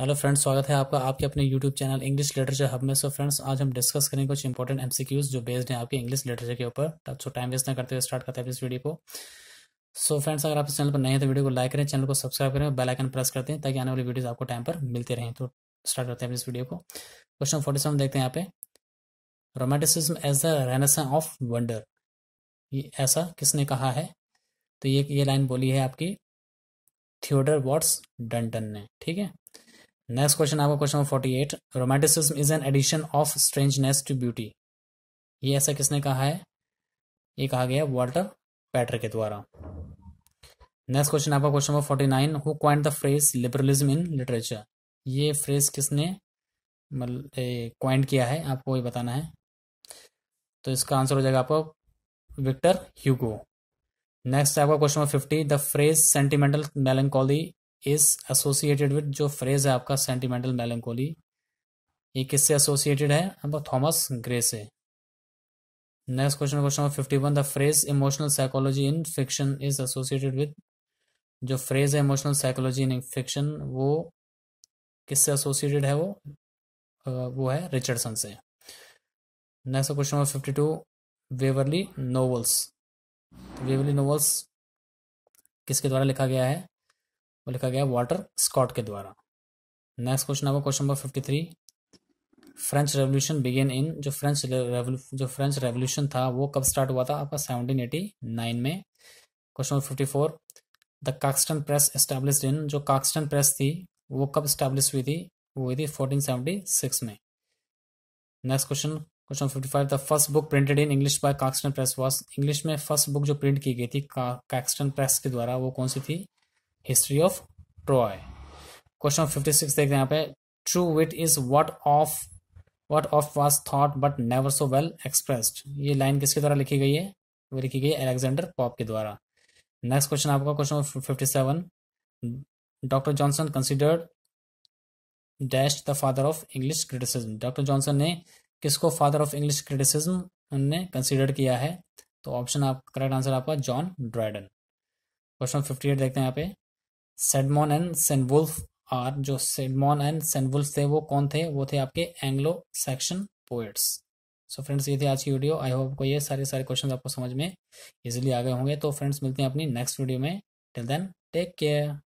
hello friends स्वागत है आपका आपके अपने YouTube channel English literature hub में सो फ्रेंड्स आज हम डिस्कस करेंगे कुछ इंपॉर्टेंट एमसीक्यूज जो बेस्ड हैं आपके इंग्लिश लिटरेचर के ऊपर सो टाइम वेस्ट ना करते हुए स्टार्ट करते हैं इस वीडियो को सो so, फ्रेंड्स अगर आप इस चैनल पर नए हैं तो वीडियो को लाइक करें चैनल को सब्सक्राइब करें बेलाइकन प्रेस करते हैं ताकि आने वाली वीडियोज आपको टाइम पर मिलते रहे तो स्टार्ट करते हैं इस वीडियो को क्वेश्चन फोर्टी सेवन देखते हैं यहाँ पे romanticism as the renaissance of wonder ये ऐसा किसने कहा है तो ये ये लाइन बोली है आपकी थियोडर वॉट्स डंटन ने ठीक है नेक्स्ट क्वेश्चन आपका question number forty eight romanticism is an addition of strangeness to beauty ये ऐसा किसने कहा है ये कहा गया वॉल्टर पैटर के द्वारा नेक्स्ट क्वेश्चन आपका question number forty nine who coined the phrase liberalism in literature ये फ्रेज किसने मतलब क्वाइंट किया है आपको ये बताना है तो इसका आंसर हो जाएगा आपका विक्टर ह्यूगो नेक्स्ट आपका question number fifty the phrase sentimental melancholy is associated with जो फ्रेज है आपका सेंटिमेंटल मेलेंकोली ये किससे एसोसिएटेड है आपका थॉमस ग्रे से next question question number fifty one the phrase emotional psychology in fiction is associated with जो phrase है इमोशनल साइकोलॉजी इन फिक्शन वो किससे एसोसिएटेड है वो वो है रिचर्डसन से next question number fifty two Waverley novels Waverly novels किसके द्वारा लिखा गया है वो लिखा गया वाटर स्कॉट के द्वारा नेक्स्ट क्वेश्चन आपका question number fifty three French revolution begin in जो फ्रेंच जो फ्रेंच रेवोल्यूशन था वो कब स्टार्ट हुआ था आपका सेवनटीन एटी नाइन में question number fifty four the Caxton press establish in जो काक्सटन प्रेस थी वो कब स्टैब्लिश हुई थी वो हुई थी फोर्टीन सेवनटी सिक्स में next question question fifty five the first book printed in English by Caxton press was English में फर्स्ट बुक जो प्रिंट की गई थी का, काक्सटन प्रेस के द्वारा वो कौन सी थी history of Troy question fifty six देख रहे हैं यहाँ पे true wit is what of what of was thought but never so well expressed ये लाइन किसके द्वारा लिखी गई है वो लिखी गई है अलेक्जेंडर पॉप के द्वारा नेक्स्ट क्वेश्चन आपका question fifty seven doctor Johnson considered dash the father of English criticism doctor Johnson ने किसको फादर ऑफ इंग्लिश क्रिटिसिज्म ने कंसिडर किया है तो ऑप्शन आप करेक्ट आंसर आपका John Dryden question fifty eight देखते हैं यहाँ पे सेडमोन एंड सेंडवुल्फ आर जो सेडमोन एंड सेंडवुल्फ थे वो कौन थे वो थे आपके Anglo Saxon poets so friends ये थे आज की वीडियो आई होप को ये सारे सारे क्वेश्चन आपको समझ में इजीली आ गए होंगे तो फ्रेंड्स मिलते हैं अपनी नेक्स्ट वीडियो में टिल देन टेक केयर